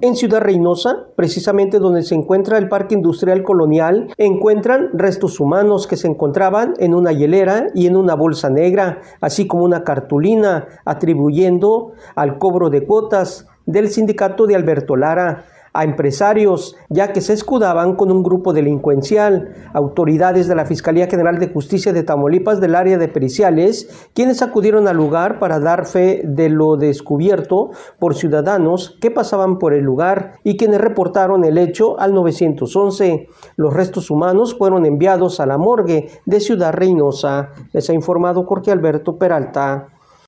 En Ciudad Reynosa, precisamente donde se encuentra el Parque Industrial Colonial, encuentran restos humanos que se encontraban en una hielera y en una bolsa negra, así como una cartulina atribuyendo al cobro de cuotas del sindicato de Alberto Lara a empresarios, ya que se escudaban con un grupo delincuencial. Autoridades de la Fiscalía General de Justicia de Tamaulipas del área de Periciales, quienes acudieron al lugar para dar fe de lo descubierto por ciudadanos que pasaban por el lugar y quienes reportaron el hecho al 911. Los restos humanos fueron enviados a la morgue de Ciudad Reynosa. Les ha informado Jorge Alberto Peralta.